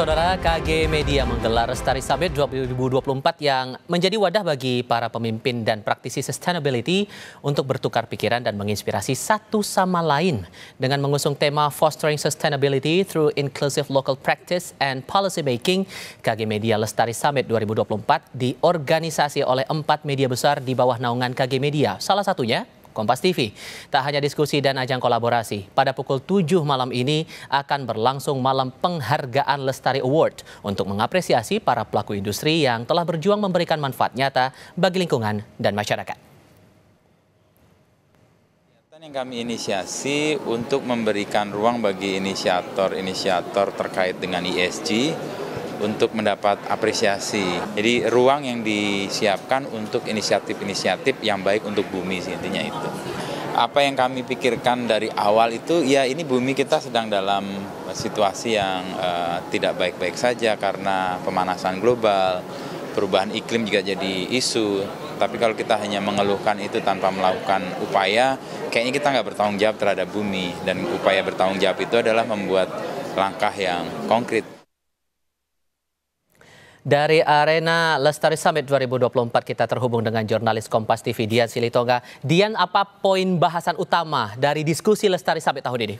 Saudara KG Media menggelar Stari Summit 2024 yang menjadi wadah bagi para pemimpin dan praktisi sustainability untuk bertukar pikiran dan menginspirasi satu sama lain dengan mengusung tema Fostering Sustainability Through Inclusive Local Practice and Policy Making. KG Media Lestari Summit 2024 diorganisasi oleh empat media besar di bawah naungan KG Media. Salah satunya Kompas TV. Tak hanya diskusi dan ajang kolaborasi, pada pukul 7 malam ini akan berlangsung malam penghargaan Lestari Award untuk mengapresiasi para pelaku industri yang telah berjuang memberikan manfaat nyata bagi lingkungan dan masyarakat yang kami inisiasi untuk memberikan ruang bagi inisiator-inisiator terkait dengan ESG untuk mendapat apresiasi. Jadi ruang yang disiapkan untuk inisiatif-inisiatif yang baik untuk bumi sih intinya itu. Apa yang kami pikirkan dari awal itu ya ini bumi kita sedang dalam situasi yang uh, tidak baik-baik saja karena pemanasan global, perubahan iklim juga jadi isu. Tapi kalau kita hanya mengeluhkan itu tanpa melakukan upaya, kayaknya kita nggak bertanggung jawab terhadap bumi. Dan upaya bertanggung jawab itu adalah membuat langkah yang konkret. Dari Arena Lestari Summit 2024 kita terhubung dengan jurnalis Kompas TV Dian Silitonga. Dian, apa poin bahasan utama dari diskusi Lestari Summit tahun ini?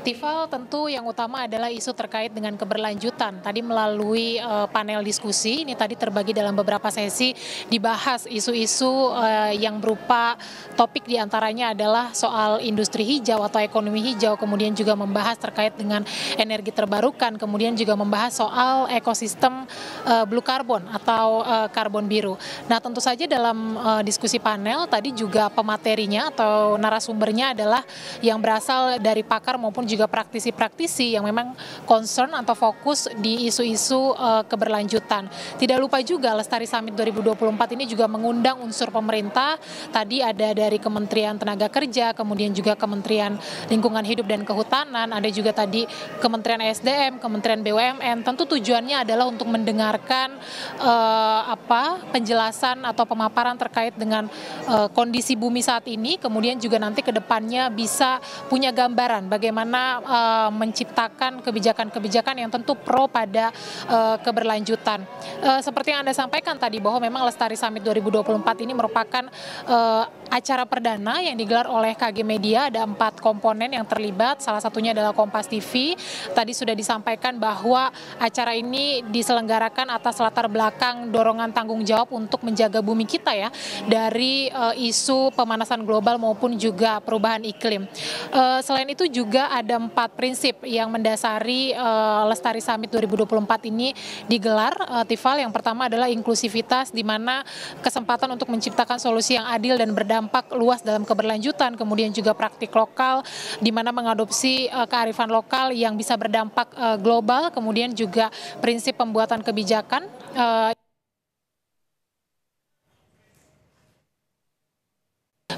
Tifal, tentu yang utama adalah isu terkait dengan keberlanjutan. Tadi melalui uh, panel diskusi, ini tadi terbagi dalam beberapa sesi, dibahas isu-isu uh, yang berupa topik diantaranya adalah soal industri hijau atau ekonomi hijau, kemudian juga membahas terkait dengan energi terbarukan, kemudian juga membahas soal ekosistem uh, blue carbon atau uh, karbon biru. Nah tentu saja dalam uh, diskusi panel tadi juga pematerinya atau narasumbernya adalah yang berasal dari pakar maupun juga praktisi-praktisi yang memang concern atau fokus di isu-isu uh, keberlanjutan. Tidak lupa juga Lestari Summit 2024 ini juga mengundang unsur pemerintah. Tadi ada dari Kementerian Tenaga Kerja, kemudian juga Kementerian Lingkungan Hidup dan Kehutanan, ada juga tadi Kementerian SDM, Kementerian BUMN. Tentu tujuannya adalah untuk mendengarkan uh, apa penjelasan atau pemaparan terkait dengan uh, kondisi bumi saat ini, kemudian juga nanti ke depannya bisa punya gambaran bagaimana bagaimana uh, eh, menciptakan kebijakan-kebijakan yang tentu pro pada uh, keberlanjutan. Uh, seperti yang Anda sampaikan tadi bahwa memang Lestari Summit 2024 ini merupakan uh, acara perdana yang digelar oleh KG Media ada empat komponen yang terlibat salah satunya adalah Kompas TV tadi sudah disampaikan bahwa acara ini diselenggarakan atas latar belakang dorongan tanggung jawab untuk menjaga bumi kita ya dari uh, isu pemanasan global maupun juga perubahan iklim uh, selain itu juga ada ada empat prinsip yang mendasari uh, Lestari Summit 2024 ini digelar, uh, Tifal. Yang pertama adalah inklusivitas, di mana kesempatan untuk menciptakan solusi yang adil dan berdampak luas dalam keberlanjutan. Kemudian juga praktik lokal, di mana mengadopsi uh, kearifan lokal yang bisa berdampak uh, global. Kemudian juga prinsip pembuatan kebijakan. Uh,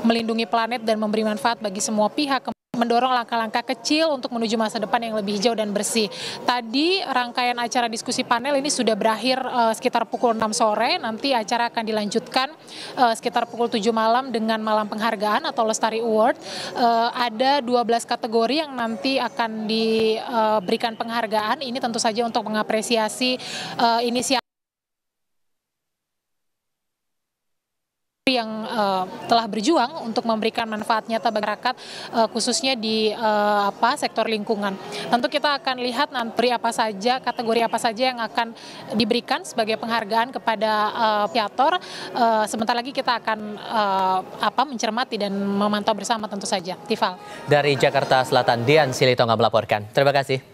melindungi planet dan memberi manfaat bagi semua pihak mendorong langkah-langkah kecil untuk menuju masa depan yang lebih hijau dan bersih. Tadi rangkaian acara diskusi panel ini sudah berakhir uh, sekitar pukul 6 sore, nanti acara akan dilanjutkan uh, sekitar pukul 7 malam dengan malam penghargaan atau Lestari Award. Uh, ada 12 kategori yang nanti akan diberikan penghargaan, ini tentu saja untuk mengapresiasi uh, inisiatif yang uh, telah berjuang untuk memberikan manfaat nyata bagi masyarakat uh, khususnya di uh, apa sektor lingkungan. Tentu kita akan lihat nanti apa saja kategori apa saja yang akan diberikan sebagai penghargaan kepada uh, piator. Uh, sebentar lagi kita akan uh, apa mencermati dan memantau bersama tentu saja. Tifal. Dari Jakarta Selatan Dian Silitonga melaporkan. Terima kasih.